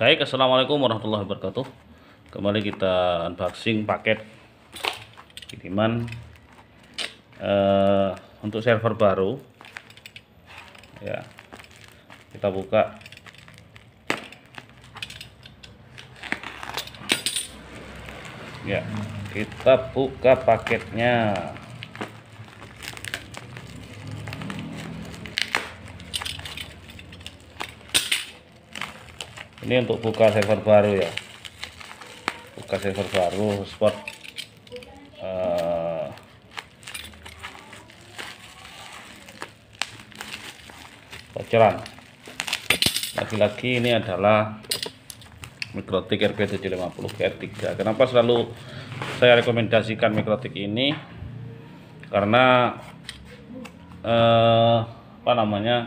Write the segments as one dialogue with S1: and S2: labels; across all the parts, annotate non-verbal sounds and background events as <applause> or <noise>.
S1: Baik, Assalamualaikum warahmatullahi wabarakatuh Kembali kita unboxing paket kiriman uh, Untuk server baru Ya, Kita buka Ya, kita buka paketnya ini untuk buka server baru ya buka server baru spot uh, bocoran lagi-lagi ini adalah mikrotik RP750 GR3 kenapa selalu saya rekomendasikan mikrotik ini karena eh, apa namanya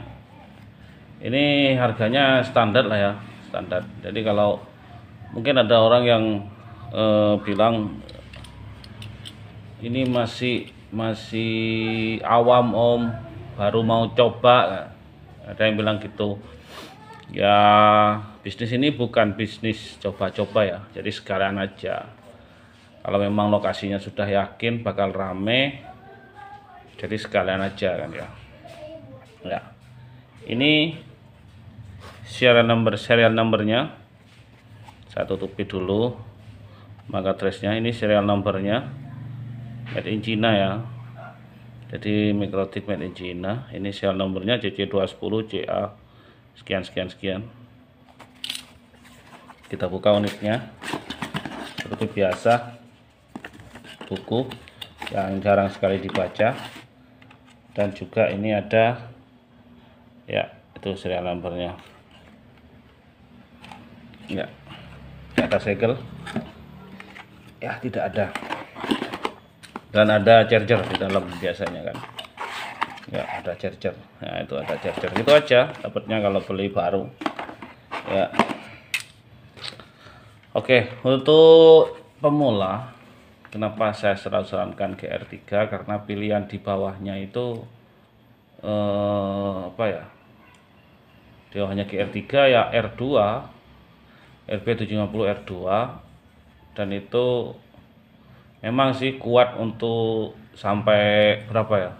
S1: ini harganya standar lah ya standar jadi kalau mungkin ada orang yang eh, bilang ini masih masih awam om baru mau coba ada yang bilang gitu ya bisnis ini bukan bisnis coba-coba ya jadi sekalian aja kalau memang lokasinya sudah yakin bakal rame jadi sekalian aja kan ya ya ini serial number serial numbernya saya tutupi dulu maka trace-nya ini serial numbernya made in China ya jadi mikrotik made in China ini serial nomornya cc 210 CA sekian sekian sekian kita buka unitnya seperti biasa buku yang jarang sekali dibaca dan juga ini ada ya itu serial nomornya ya tidak ada segel ya tidak ada dan ada charger di dalam biasanya kan ya ada charger nah itu ada charger itu aja dapatnya kalau beli baru ya oke untuk pemula kenapa saya selalu sarankan GR3 karena pilihan di bawahnya itu eh, apa ya di bawahnya GR3 ya R2 RP750R2 dan itu memang sih kuat untuk sampai berapa ya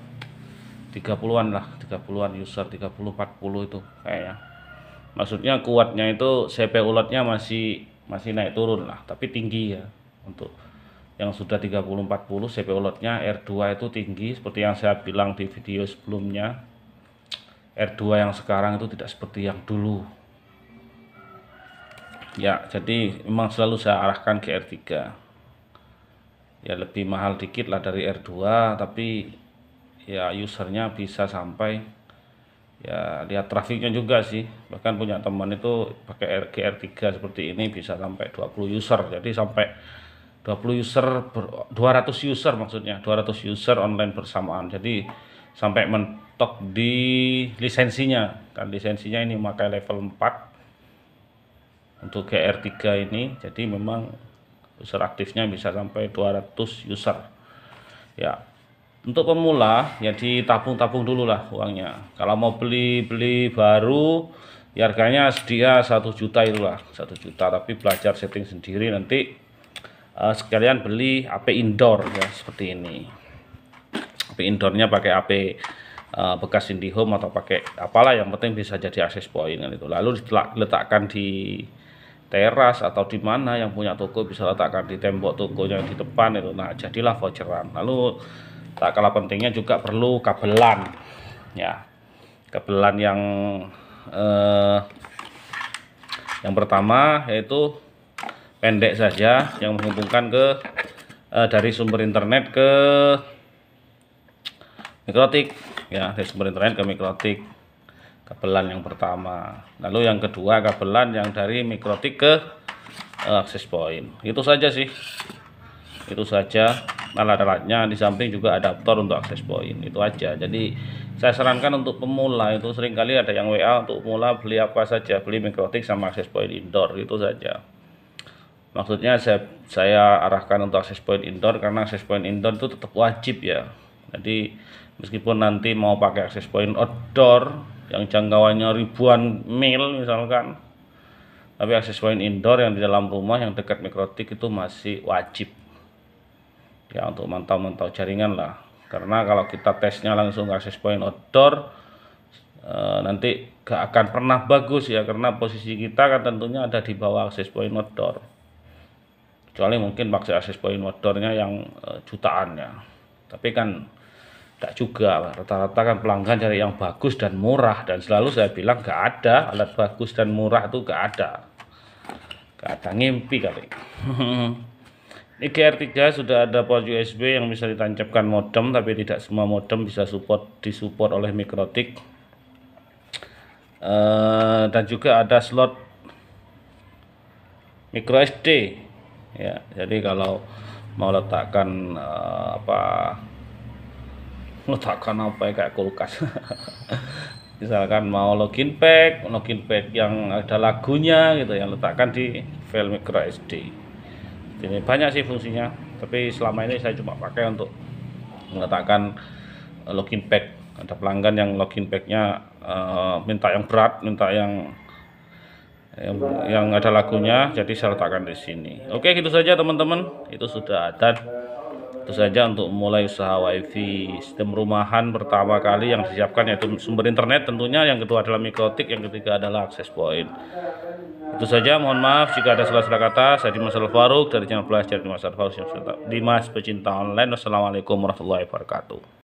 S1: 30-an lah 30-an user 30 40 itu kayaknya maksudnya kuatnya itu CP ulatnya masih masih naik turun lah tapi tinggi ya untuk yang sudah 30 40 CP ulatnya R2 itu tinggi seperti yang saya bilang di video sebelumnya R2 yang sekarang itu tidak seperti yang dulu ya jadi memang selalu saya arahkan ke R3 ya lebih mahal dikit lah dari R2 tapi ya usernya bisa sampai ya lihat trafiknya juga sih bahkan punya teman itu pakai RGR3 seperti ini bisa sampai 20 user jadi sampai 20 user 200 user maksudnya 200 user online bersamaan jadi sampai mentok di lisensinya kan lisensinya ini memakai level 4 untuk GR3 ini jadi memang user aktifnya bisa sampai 200 user ya untuk pemula ya ditabung-tabung dulu lah uangnya kalau mau beli-beli baru ya harganya sedia satu juta itulah satu juta tapi belajar setting sendiri nanti uh, sekalian beli AP indoor ya seperti ini AP indoornya pakai AP uh, eh, bekas IndiHome atau pakai apalah yang penting bisa jadi akses point gitu. itu lalu diletakkan di teras atau di mana yang punya toko bisa letakkan di tembok tokonya di depan itu nah jadilah voucheran lalu tak kalah pentingnya juga perlu kabelan ya kabelan yang eh, yang pertama yaitu pendek saja yang menghubungkan ke eh, dari sumber internet ke mikrotik ya dari sumber internet ke mikrotik kabelan yang pertama lalu yang kedua kabelan yang dari mikrotik ke uh, eh, access point itu saja sih itu saja alat-alatnya di samping juga adaptor untuk akses point itu aja jadi saya sarankan untuk pemula itu seringkali ada yang WA untuk pemula beli apa saja beli mikrotik sama akses point indoor itu saja maksudnya saya, saya arahkan untuk akses point indoor karena akses point indoor itu tetap wajib ya jadi meskipun nanti mau pakai akses point outdoor yang jangkauannya ribuan mil misalkan tapi akses point indoor yang di dalam rumah yang dekat mikrotik itu masih wajib ya untuk mantau-mantau jaringan lah karena kalau kita tesnya langsung akses point outdoor e, nanti gak akan pernah bagus ya karena posisi kita kan tentunya ada di bawah akses point outdoor kecuali mungkin maksud akses point outdoornya yang e, jutaan ya. tapi kan Tak juga, rata-rata kan pelanggan cari yang bagus dan murah dan selalu saya bilang gak ada alat bagus dan murah itu gak ada. Gak ada ngimpi kali. <laughs> Ini GR3 sudah ada port USB yang bisa ditancapkan modem tapi tidak semua modem bisa support disupport oleh Mikrotik. Uh, dan juga ada slot micro SD ya jadi kalau mau letakkan uh, apa letakkan apa ya kayak kulkas <laughs> misalkan mau login pack login pack yang ada lagunya gitu yang letakkan di file micro SD ini banyak sih fungsinya tapi selama ini saya cuma pakai untuk meletakkan login pack ada pelanggan yang login packnya uh, minta yang berat minta yang yang, yang ada lagunya jadi saya letakkan di sini oke gitu saja teman-teman itu sudah ada tentu saja untuk mulai usaha wifi sistem rumahan pertama kali yang disiapkan yaitu sumber internet tentunya yang kedua adalah mikrotik yang ketiga adalah akses point itu saja mohon maaf jika ada salah-salah kata saya Dimas Al Faruk dari channel belajar Dimas Al Faruk mas pecinta online wassalamualaikum warahmatullahi wabarakatuh